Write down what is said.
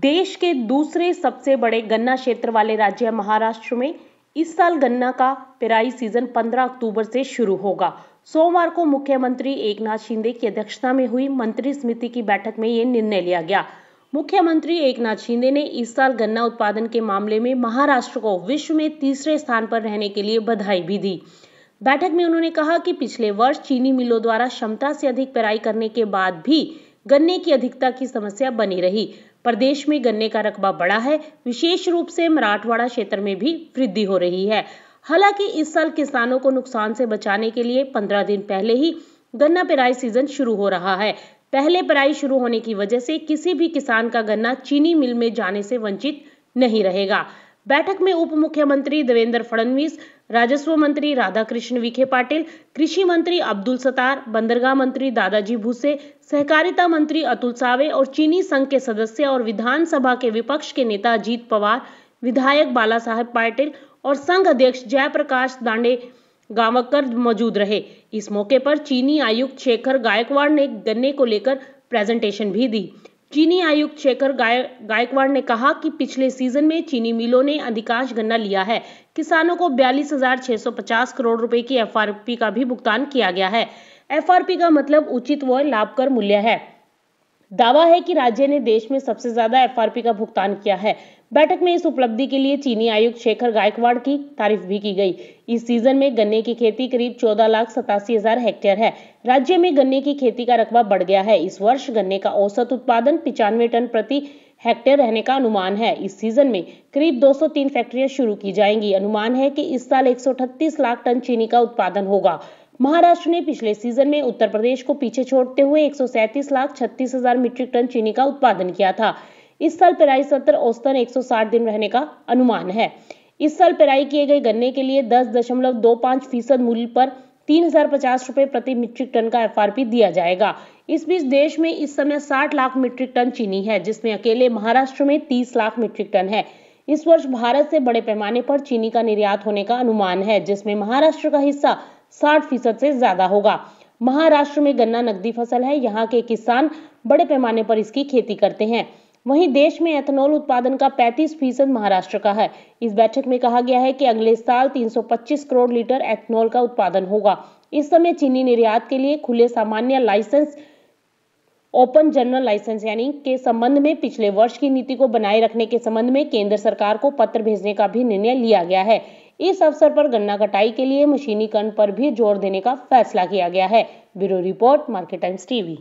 देश के दूसरे सबसे बड़े गन्ना क्षेत्र वाले राज्य महाराष्ट्र में इस साल गन्ना का पेराई सीजन 15 अक्टूबर से शुरू होगा सोमवार को मुख्यमंत्री एकनाथ शिंदे की अध्यक्षता में हुई मंत्री समिति की बैठक में ये निर्णय लिया गया मुख्यमंत्री एकनाथ शिंदे ने इस साल गन्ना उत्पादन के मामले में महाराष्ट्र को विश्व में तीसरे स्थान पर रहने के लिए बधाई भी दी बैठक में उन्होंने कहा कि पिछले वर्ष चीनी मिलों द्वारा क्षमता से अधिक पेराई करने के बाद भी गन्ने की अधिकता की समस्या बनी रही प्रदेश में गन्ने का रकबा बढ़ा है विशेष रूप से मराठवाड़ा क्षेत्र में भी वृद्धि हो रही है हालांकि इस साल किसानों को नुकसान से बचाने के लिए पंद्रह दिन पहले ही गन्ना पेराई सीजन शुरू हो रहा है पहले पेराई शुरू होने की वजह से किसी भी किसान का गन्ना चीनी मिल में जाने से वंचित नहीं रहेगा बैठक में उप मुख्यमंत्री देवेंद्र फडणवीस राजस्व मंत्री राधाकृष्ण विखे पाटिल कृषि मंत्री अब्दुल सतार बंदरगाह मंत्री दादाजी भूसे सहकारिता मंत्री अतुल सावे और चीनी संघ के सदस्य और विधानसभा के विपक्ष के नेता अजीत पवार विधायक बाला साहेब पाटिल और संघ अध्यक्ष जयप्रकाश दांडे गावकर मौजूद रहे इस मौके पर चीनी आयुक्त शेखर गायकवाड़ ने गन्ने को लेकर प्रेजेंटेशन भी दी चीनी आयुक्त शेखर गाय गायकवाड़ ने कहा कि पिछले सीजन में चीनी मिलों ने अधिकांश गन्ना लिया है किसानों को बयालीस हजार छह सौ पचास करोड़ रुपए की एफआरपी का भी भुगतान किया गया है एफआरपी का मतलब उचित व लाभकर मूल्य है दावा है कि राज्य ने देश में सबसे ज्यादा एफआरपी का भुगतान किया है बैठक में इस उपलब्धि के लिए चीनी आयुक्त शेखर गायकवाड़ की तारीफ भी की गई इस सीजन में गन्ने की खेती करीब चौदह लाख सतासी हजार हेक्टेयर है राज्य में गन्ने की खेती का रकबा बढ़ गया है इस वर्ष गन्ने का औसत उत्पादन पिचानवे टन प्रति हेक्टेयर रहने का अनुमान है इस सीजन में करीब 203 फैक्ट्रियां शुरू की जाएंगी अनुमान है कि इस साल 138 लाख टन चीनी का उत्पादन होगा महाराष्ट्र ने पिछले सीजन में उत्तर प्रदेश को पीछे छोड़ते हुए एक लाख छत्तीस हजार मीट्रिक टन चीनी का उत्पादन किया था इस साल पेराई सत्र औसतन 160 दिन रहने का अनुमान है इस साल पेराई किए गए गन्ने के लिए दस दशमलव दो पांच फीसद मूल्य पर तीन हजार पचास रुपए प्रति मीट्रिक टन का एफआरपी दिया जाएगा इस बीच देश में इस समय साठ लाख मीट्रिक टन चीनी है जिसमें अकेले महाराष्ट्र में तीस लाख मीट्रिक टन है इस वर्ष भारत से बड़े पैमाने पर चीनी का निर्यात होने का अनुमान है जिसमें महाराष्ट्र का हिस्सा साठ फीसद से ज्यादा होगा महाराष्ट्र में गन्ना नकदी फसल है यहाँ के किसान बड़े पैमाने पर इसकी खेती करते हैं वहीं देश में एथेनॉल उत्पादन का 35 फीसद महाराष्ट्र का है इस बैठक में कहा गया है कि अगले साल 325 करोड़ लीटर एथेनॉल का उत्पादन होगा इस समय चीनी निर्यात के लिए खुले सामान्य लाइसेंस ओपन जनरल लाइसेंस यानी के संबंध में पिछले वर्ष की नीति को बनाए रखने के संबंध में केंद्र सरकार को पत्र भेजने का भी निर्णय लिया गया है इस अवसर पर गन्ना कटाई के लिए मशीनीकरण पर भी जोर देने का फैसला किया गया है bureau report Market Times TV